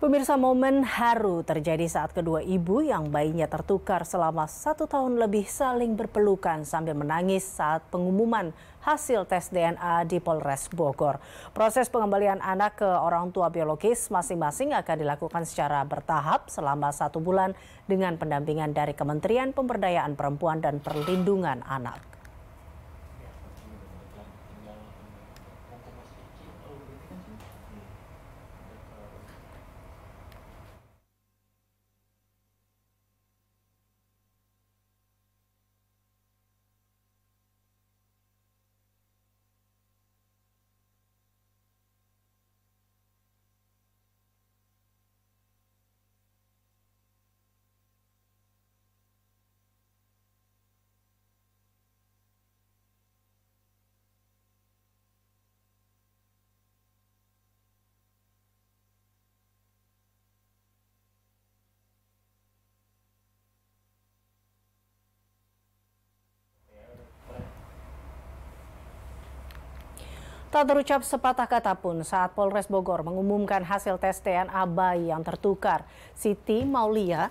Pemirsa momen haru terjadi saat kedua ibu yang bayinya tertukar selama satu tahun lebih saling berpelukan sambil menangis saat pengumuman hasil tes DNA di Polres Bogor. Proses pengembalian anak ke orang tua biologis masing-masing akan dilakukan secara bertahap selama satu bulan dengan pendampingan dari Kementerian Pemberdayaan Perempuan dan Perlindungan Anak. Tak terucap sepatah kata pun saat Polres Bogor mengumumkan hasil tes DNA bayi yang tertukar. Siti Maulia,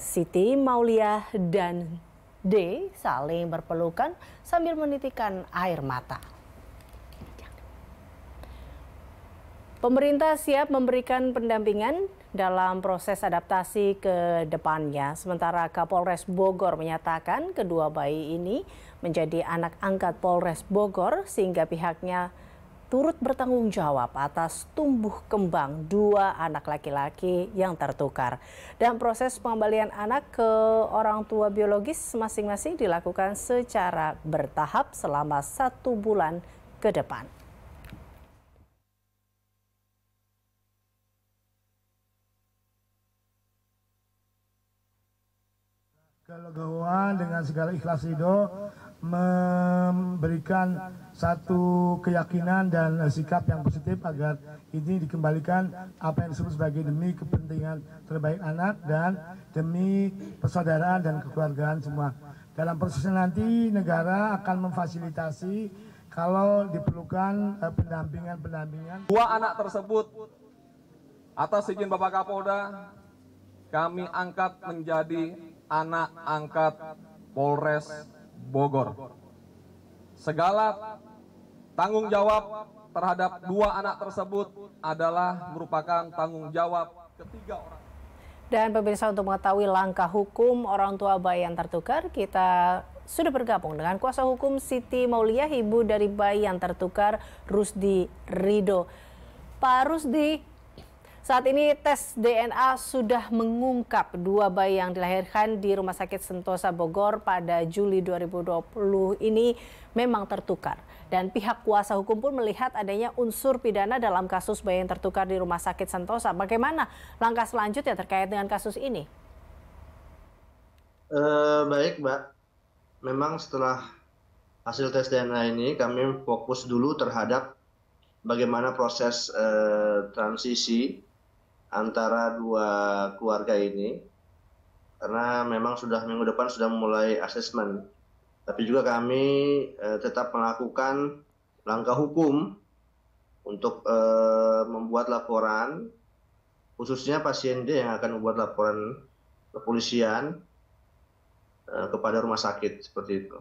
Siti Maulia dan D saling berpelukan sambil menitikan air mata. Pemerintah siap memberikan pendampingan dalam proses adaptasi ke depannya. Sementara Kapolres Bogor menyatakan kedua bayi ini menjadi anak angkat Polres Bogor sehingga pihaknya turut bertanggung jawab atas tumbuh kembang dua anak laki-laki yang tertukar. Dan proses pengembalian anak ke orang tua biologis masing-masing dilakukan secara bertahap selama satu bulan ke depan. legowo dengan segala ikhlas ridho memberikan satu keyakinan dan sikap yang positif agar ini dikembalikan apa yang disebut sebagai demi kepentingan terbaik anak dan demi persaudaraan dan kekeluargaan semua. Dalam prosesnya nanti negara akan memfasilitasi kalau diperlukan eh, pendampingan-pendampingan. Dua anak tersebut atas izin Bapak Kapolda kami angkat menjadi anak angkat Polres Bogor. Segala tanggung jawab terhadap dua anak tersebut adalah merupakan tanggung jawab ketiga orang. Dan pemirsa untuk mengetahui langkah hukum orang tua bayi yang tertukar, kita sudah bergabung dengan kuasa hukum Siti Maulia, ibu dari bayi yang tertukar, Rusdi Rido. Pak Rusdi, saat ini tes DNA sudah mengungkap dua bayi yang dilahirkan di Rumah Sakit Sentosa Bogor pada Juli 2020 ini memang tertukar. Dan pihak kuasa hukum pun melihat adanya unsur pidana dalam kasus bayi yang tertukar di Rumah Sakit Sentosa. Bagaimana langkah selanjutnya terkait dengan kasus ini? Uh, baik, Mbak. Memang setelah hasil tes DNA ini kami fokus dulu terhadap bagaimana proses uh, transisi antara dua keluarga ini karena memang sudah minggu depan sudah mulai asesmen. Tapi juga kami eh, tetap melakukan langkah hukum untuk eh, membuat laporan khususnya pasien D yang akan membuat laporan kepolisian eh, kepada rumah sakit seperti itu.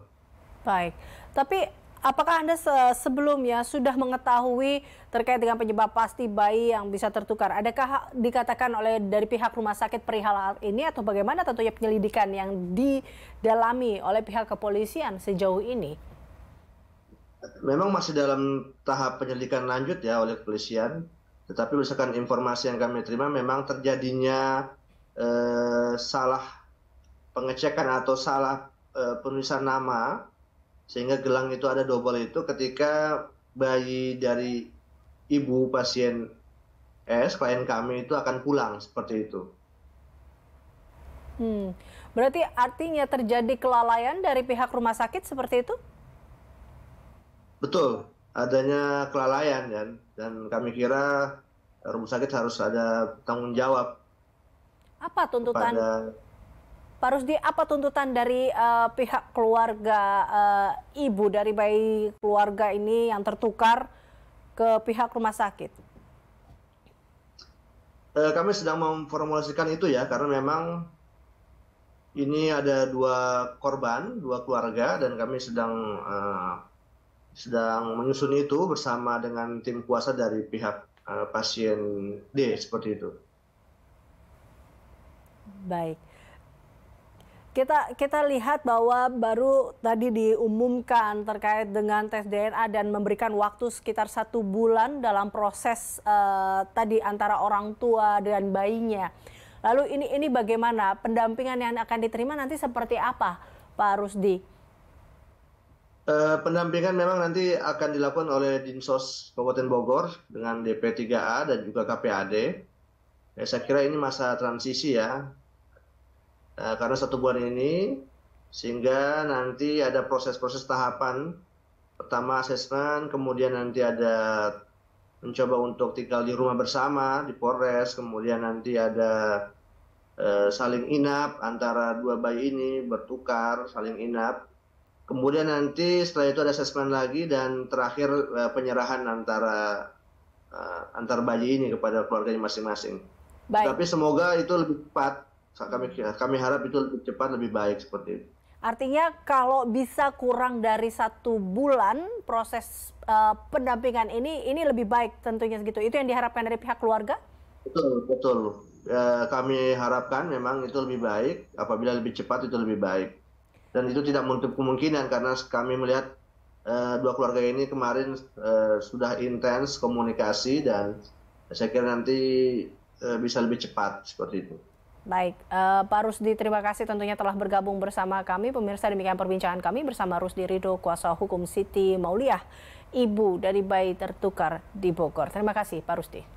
Baik, tapi apakah Anda se sebelumnya sudah mengetahui terkait dengan penyebab pasti bayi yang bisa tertukar? Adakah dikatakan oleh dari pihak rumah sakit perihal ini atau bagaimana tentunya penyelidikan yang didalami oleh pihak kepolisian sejauh ini? Memang masih dalam tahap penyelidikan lanjut ya oleh kepolisian, tetapi misalkan informasi yang kami terima memang terjadinya eh, salah pengecekan atau salah eh, penulisan nama sehingga gelang itu ada double itu ketika bayi dari ibu pasien S klien kami itu akan pulang seperti itu. Hmm, berarti artinya terjadi kelalaian dari pihak rumah sakit seperti itu? Betul, adanya kelalaian kan, dan kami kira rumah sakit harus ada tanggung jawab. Apa tuntutan? Kepada Pak Rusdi, apa tuntutan dari uh, pihak keluarga uh, ibu dari bayi keluarga ini yang tertukar ke pihak rumah sakit? Eh, kami sedang memformulasikan itu ya, karena memang ini ada dua korban, dua keluarga, dan kami sedang uh, sedang menyusun itu bersama dengan tim kuasa dari pihak uh, pasien D seperti itu. Baik kita kita lihat bahwa baru tadi diumumkan terkait dengan tes DNA dan memberikan waktu sekitar satu bulan dalam proses uh, tadi antara orang tua dan bayinya. Lalu ini ini bagaimana pendampingan yang akan diterima nanti seperti apa, Pak Rusdi? Uh, pendampingan memang nanti akan dilakukan oleh Dinsos Kabupaten Bogor dengan DP3A dan juga KPAD. Ya, eh, saya kira ini masa transisi ya Nah, karena satu bulan ini sehingga nanti ada proses-proses tahapan pertama asesmen kemudian nanti ada mencoba untuk tinggal di rumah bersama di Polres kemudian nanti ada e, saling inap antara dua bayi ini bertukar saling inap kemudian nanti setelah itu ada asesmen lagi dan terakhir e, penyerahan antara eh, antar bayi ini kepada keluarganya masing-masing tapi semoga itu lebih cepat kami kami harap itu lebih cepat lebih baik seperti itu. Artinya kalau bisa kurang dari satu bulan proses uh, pendampingan ini ini lebih baik tentunya segitu. Itu yang diharapkan dari pihak keluarga? Betul betul. E, kami harapkan memang itu lebih baik. Apabila lebih cepat itu lebih baik. Dan itu tidak menutup kemungkinan karena kami melihat e, dua keluarga ini kemarin e, sudah intens komunikasi dan saya kira nanti e, bisa lebih cepat seperti itu. Baik, uh, Pak Rusdi terima kasih tentunya telah bergabung bersama kami. Pemirsa demikian perbincangan kami bersama Rusdi Rido, kuasa hukum Siti Mauliah, ibu dari bayi tertukar di Bogor. Terima kasih Pak Rusdi.